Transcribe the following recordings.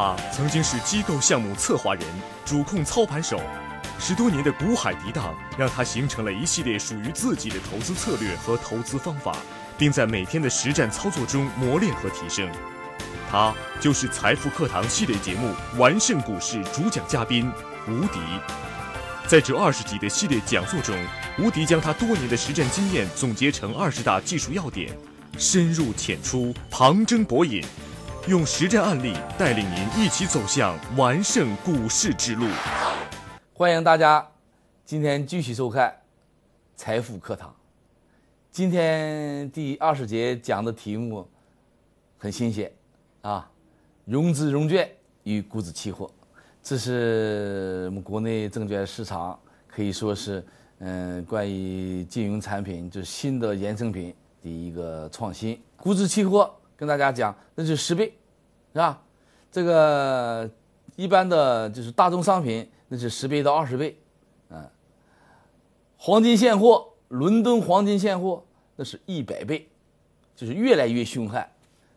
他曾经是机构项目策划人、主控操盘手，十多年的股海涤荡让他形成了一系列属于自己的投资策略和投资方法，并在每天的实战操作中磨练和提升。他就是财富课堂系列节目《完胜股市》主讲嘉宾吴迪。在这二十集的系列讲座中，吴迪将他多年的实战经验总结成二十大技术要点，深入浅出，旁征博引。用实战案例带领您一起走向完胜股市之路。欢迎大家，今天继续收看《财富课堂》。今天第二十节讲的题目很新鲜啊，融资融券与股指期货，这是我们国内证券市场可以说是嗯关于金融产品就是新的衍生品的一个创新。股指期货跟大家讲，那是十倍。是吧？这个一般的就是大宗商品，那是十倍到二十倍，嗯，黄金现货，伦敦黄金现货那是一百倍，就是越来越凶悍。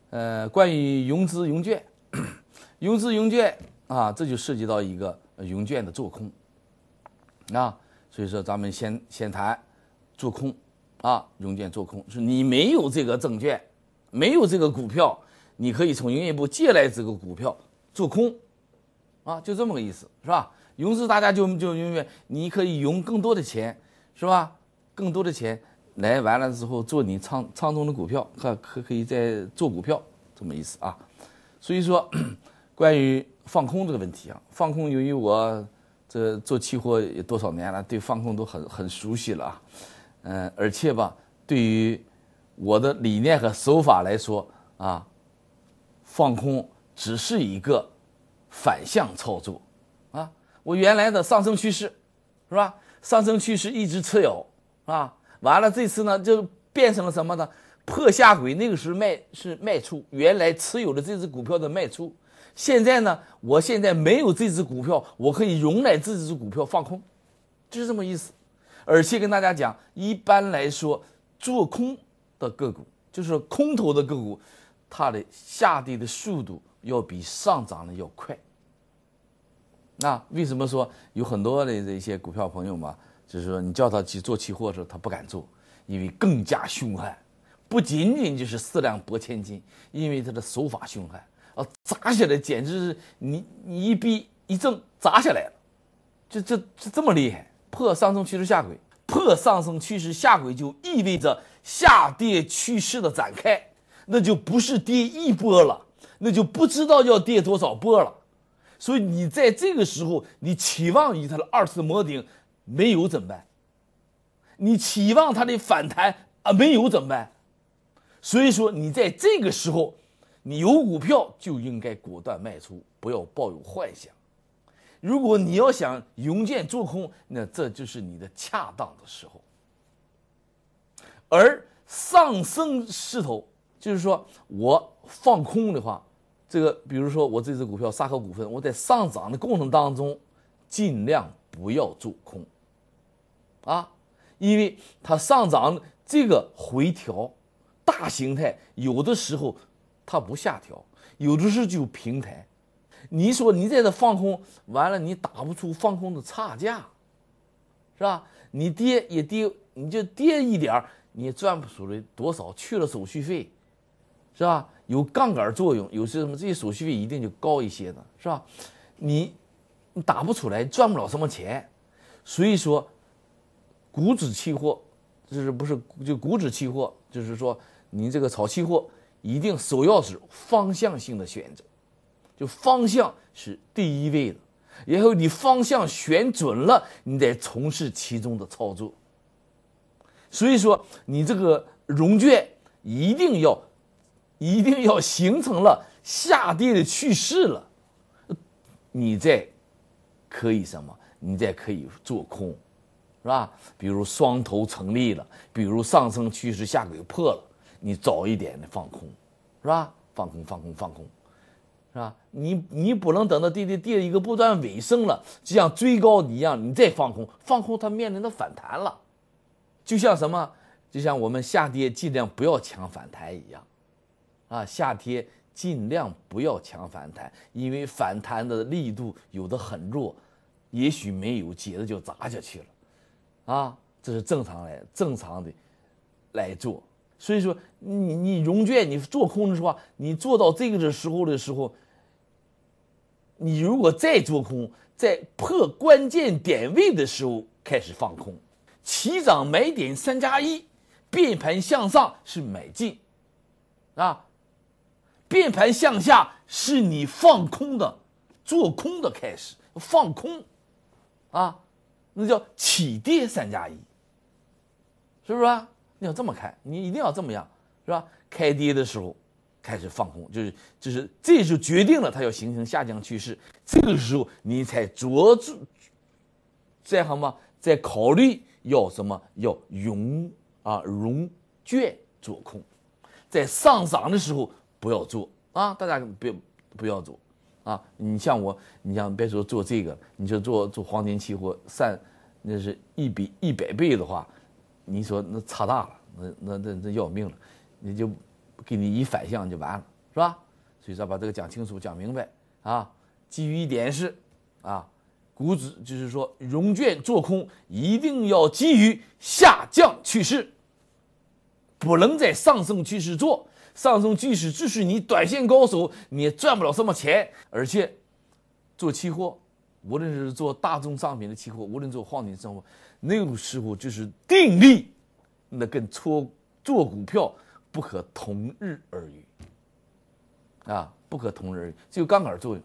呃，关于融资融券，融资融券啊，这就涉及到一个融券的做空。啊，所以说咱们先先谈做空，啊，融券做空是你没有这个证券，没有这个股票。你可以从营业部借来这个股票做空，啊，就这么个意思，是吧？融资大家就就因为你可以用更多的钱，是吧？更多的钱来完了之后做你仓仓中的股票，可可可以再做股票，这么意思啊？所以说，关于放空这个问题啊，放空由于我这做期货也多少年了，对放空都很很熟悉了啊。嗯，而且吧，对于我的理念和手法来说啊。放空只是一个反向操作，啊，我原来的上升趋势是吧？上升趋势一直持有，啊，完了这次呢就变成了什么呢？破下轨，那个时候卖是卖出，原来持有的这只股票的卖出，现在呢，我现在没有这只股票，我可以容忍这只股票放空，就是这么意思。而且跟大家讲，一般来说做空的个股就是空头的个股。它的下跌的速度要比上涨的要快。那为什么说有很多的这些股票朋友嘛，就是说你叫他去做期货的时候，他不敢做，因为更加凶悍，不仅仅就是四两拨千斤，因为他的手法凶悍啊，砸起来简直是你你一逼一挣砸下来了，这这这这么厉害，破上升趋势下轨，破上升趋势下轨就意味着下跌趋势的展开。那就不是跌一波了，那就不知道要跌多少波了，所以你在这个时候，你期望于它的二次摸顶没有怎么办？你期望它的反弹啊没有怎么办？所以说你在这个时候，你有股票就应该果断卖出，不要抱有幻想。如果你要想永券做空，那这就是你的恰当的时候。而上升势头。就是说我放空的话，这个比如说我这只股票沙河股份，我在上涨的过程当中，尽量不要做空，啊，因为它上涨这个回调大形态，有的时候它不下调，有的时候就平台。你说你在这放空完了，你打不出放空的差价，是吧？你跌也跌，你就跌一点你赚不出来多少，去了手续费。是吧？有杠杆作用，有些什么这些手续费一定就高一些的，是吧？你你打不出来，赚不了什么钱。所以说，股指期货就是不是就股指期货，就是说你这个炒期货，一定首要是方向性的选择，就方向是第一位的。然后你方向选准了，你得从事其中的操作。所以说，你这个融券一定要。一定要形成了下跌的趋势了，你再可以什么？你再可以做空，是吧？比如双头成立了，比如上升趋势下轨破了，你早一点的放空，是吧？放空，放空，放空，是吧？你你不能等到跌跌跌一个不断尾声了，就像追高一样，你再放空，放空，它面临着反弹了，就像什么？就像我们下跌尽量不要抢反弹一样。啊，下跌尽量不要强反弹，因为反弹的力度有的很弱，也许没有接着就砸下去了，啊，这是正常来正常的来做。所以说，你你融券你做空的时候，你做到这个的时候的时候，你如果再做空，在破关键点位的时候开始放空，起涨买点三加一，变盘向上是买进，啊。变盘向下是你放空的、做空的开始，放空，啊，那叫起跌三加一，是不是？你要这么开，你一定要这么样，是吧？开跌的时候开始放空，就是就是这就决定了它要形成下降趋势。这个时候你才着重在什么？在考虑要什么？要融啊融券做空，在上涨的时候。不要做啊！大家别不要做啊！你像我，你像别说做这个，你就做做黄金期货，三那是一比一百倍的话，你说那差大了，那那那那要命了，你就给你一反向就完了，是吧？所以咱把这个讲清楚、讲明白啊！基于一点是啊，股指就是说融券做空一定要基于下降趋势，不能在上升趋势做。上升，即使只是你短线高手，你也赚不了什么钱。而且，做期货，无论是做大宗商品的期货，无论做黄金、期货，那个时候就是定力，那跟搓做股票不可同日而语。啊，不可同日而语，只有杠杆作用。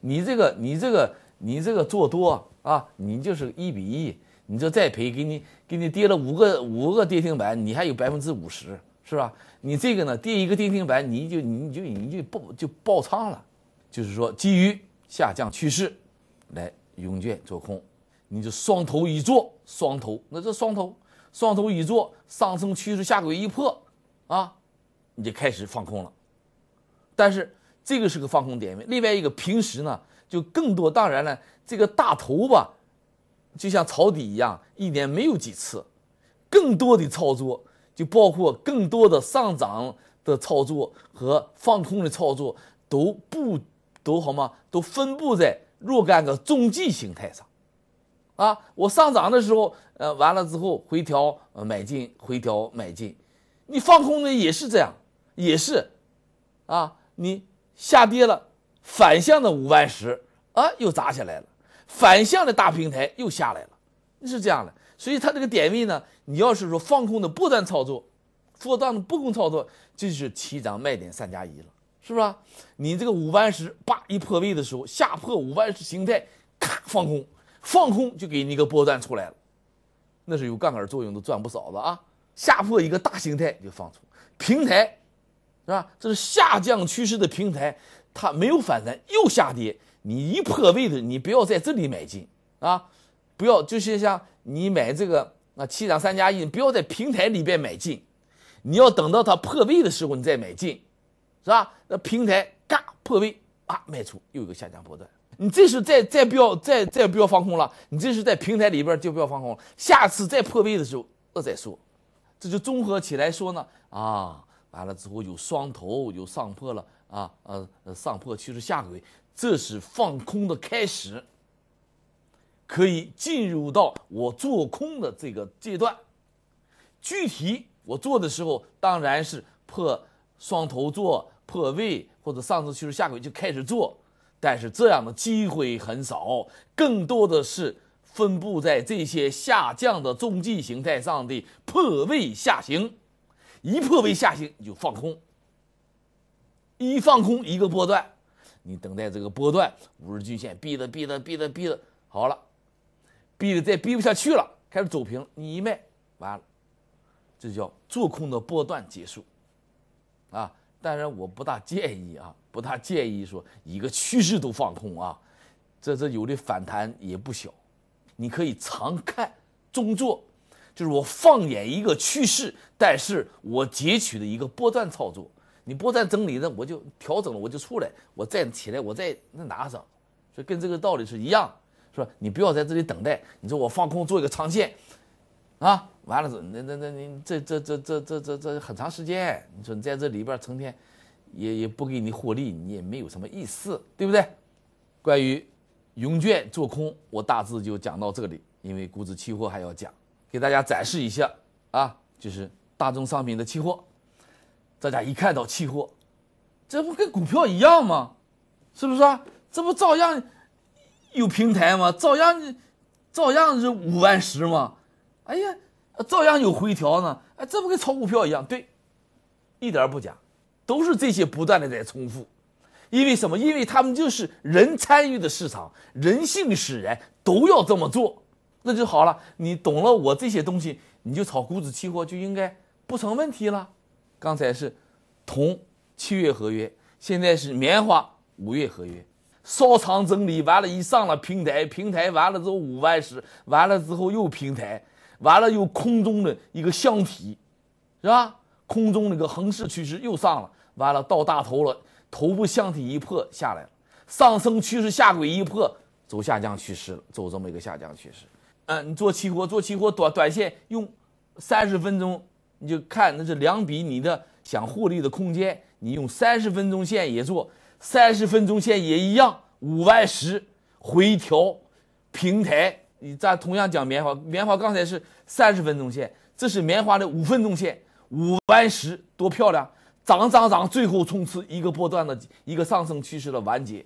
你这个，你这个，你这个做多啊，你就是一比一，你这再赔，给你给你跌了五个五个跌停板，你还有百分之五十。是吧？你这个呢？跌一个跌停板，你就你就你就爆就爆仓了，就是说基于下降趋势来用券做空，你就双头一做双头，那这双头双头一做上升趋势下轨一破啊，你就开始放空了。但是这个是个放空点位。另外一个平时呢，就更多。当然了，这个大头吧，就像抄底一样，一年没有几次，更多的操作。就包括更多的上涨的操作和放空的操作，都不都好吗？都分布在若干个中继形态上，啊，我上涨的时候，呃，完了之后回调，呃，买进；回调买进，你放空呢也是这样，也是，啊，你下跌了，反向的五万十，啊，又砸下来了，反向的大平台又下来了，是这样的。所以它这个点位呢，你要是说放空的波段操作，波段的波空操作就是起涨卖点三加一了，是吧？你这个五万十叭一破位的时候，下破五万十形态，咔放空，放空就给你一个波段出来了，那是有杠杆作用，的，赚不少的啊！下破一个大形态就放出平台，是吧？这是下降趋势的平台，它没有反弹又下跌，你一破位的，你不要在这里买进啊！不要，就是像你买这个啊，七涨三加一，不要在平台里边买进，你要等到它破位的时候你再买进，是吧？那平台嘎破位啊，卖出又一个下降波段，你这是再再不要再再不要放空了，你这是在平台里边就不要放空了，下次再破位的时候我再说，这就综合起来说呢啊，完了之后有双头，有上破了啊，呃，上破趋势下轨，这是放空的开始。可以进入到我做空的这个阶段，具体我做的时候当然是破双头做破位或者上次趋势下轨就开始做，但是这样的机会很少，更多的是分布在这些下降的中继形态上的破位下行，一破位下行你就放空，一放空一个波段，你等待这个波段五日均线逼的逼的逼的逼的，好了。逼再逼不下去了，开始走平，你一卖完了，这叫做空的波段结束啊！当然我不大建议啊，不大建议说一个趋势都放空啊，这这有的反弹也不小，你可以长看中做，就是我放眼一个趋势，但是我截取的一个波段操作，你波段整理呢，我就调整了，我就出来，我再起来，我再那拿上，所以跟这个道理是一样。说你不要在这里等待。你说我放空做一个长线，啊，完了那那那你这这这这这这这很长时间。你说你在这里边成天也也不给你获利，你也没有什么意思，对不对？关于融券做空，我大致就讲到这里。因为股指期货还要讲，给大家展示一下啊，就是大宗商品的期货。大家一看到期货，这不跟股票一样吗？是不是啊？这不照样？有平台吗？照样，照样是五万十嘛。哎呀，照样有回调呢。哎，这不跟炒股票一样？对，一点不假，都是这些不断的在重复。因为什么？因为他们就是人参与的市场，人性使然，都要这么做。那就好了，你懂了我这些东西，你就炒股指期货就应该不成问题了。刚才是铜七月合约，现在是棉花五月合约。稍长整理完了，一上了平台，平台完了之后五万十，完了之后又平台，完了又空中的一个箱体，是吧？空中那个横式趋势又上了，完了到大头了，头部箱体一破下来了，上升趋势下轨一破，走下降趋势了，走这么一个下降趋势。嗯，你做期货，做期货短短线用三十分钟，你就看那是两笔你的想获利的空间，你用三十分钟线也做。三十分钟线也一样，五万十回调平台，你咱同样讲棉花。棉花刚才是三十分钟线，这是棉花的五分钟线，五万十多漂亮，涨涨涨，最后冲刺一个波段的一个上升趋势的完结，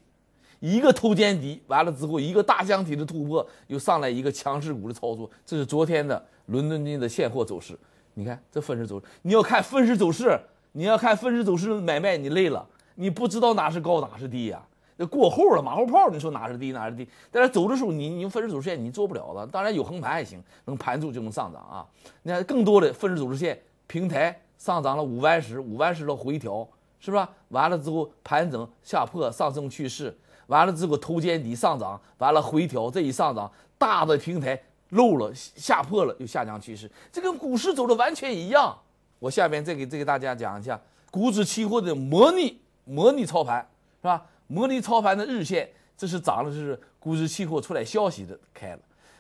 一个头肩底完了之后，一个大箱体的突破，又上来一个强势股的操作，这是昨天的伦敦金的现货走势。你看这分时走，势，你要看分时走势，你要看分时走势买卖，你累了。你不知道哪是高哪是低呀？那过后了马后炮，你说哪是低哪是低？但是走的时候，你你分时走势线你做不了了。当然有横盘也行，能盘住就能上涨啊。你看更多的分时走势线平台上涨了五万十，五万十了回调，是不是？完了之后盘整下破上升趋势，完了之后头肩底上涨，完了回调这一上涨大的平台漏了下破了又下降趋势，这跟股市走的完全一样。我下边再给再给大家讲一下股指期货的模拟。模拟操盘是吧？模拟操盘的日线，这是涨了，这是股指期货出来消息的开了，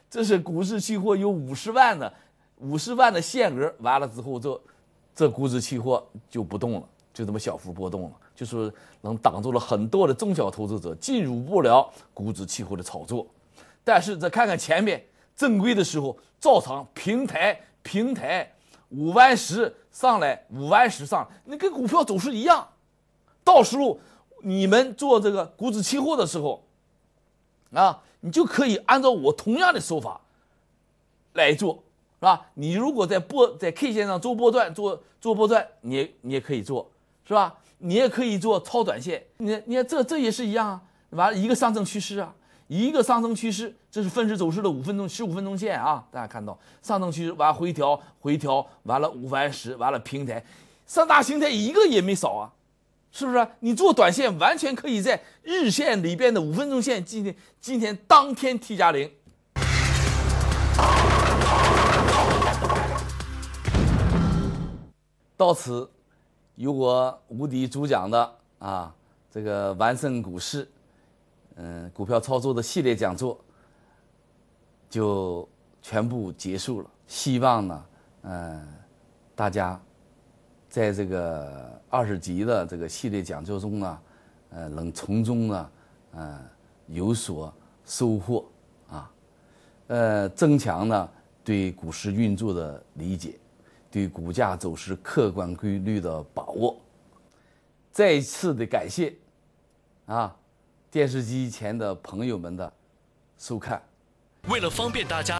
这是股指期货有五十万的五十万的限额，完了之后这这股指期货就不动了，就这么小幅波动了，就是能挡住了很多的中小投资者进入不了股指期货的炒作。但是再看看前面正规的时候，照常平台平台五万十上来，五万十上，那跟股票走势一样。到时候你们做这个股指期货的时候，啊，你就可以按照我同样的手法来做，是吧？你如果在波在 K 线上做波段，做做波段，你你也可以做，是吧？你也可以做超短线，你你看这这也是一样啊。完了，一个上升趋势啊，一个上升趋势，这是分时走势的五分钟、十五分钟线啊。大家看到上升趋势，完回调，回调完了五分十，完了平台，三大形态一个也没少啊。是不是？你做短线，完全可以在日线里边的五分钟线，今天今天当天 T 加零。到此，由我无敌主讲的啊这个完胜股市，嗯，股票操作的系列讲座就全部结束了。希望呢，嗯，大家。在这个二十集的这个系列讲座中呢，呃，能从中呢，呃，有所收获啊，呃，增强呢对股市运作的理解，对股价走势客观规律的把握。再一次的感谢，啊，电视机前的朋友们的收看。为了方便大家。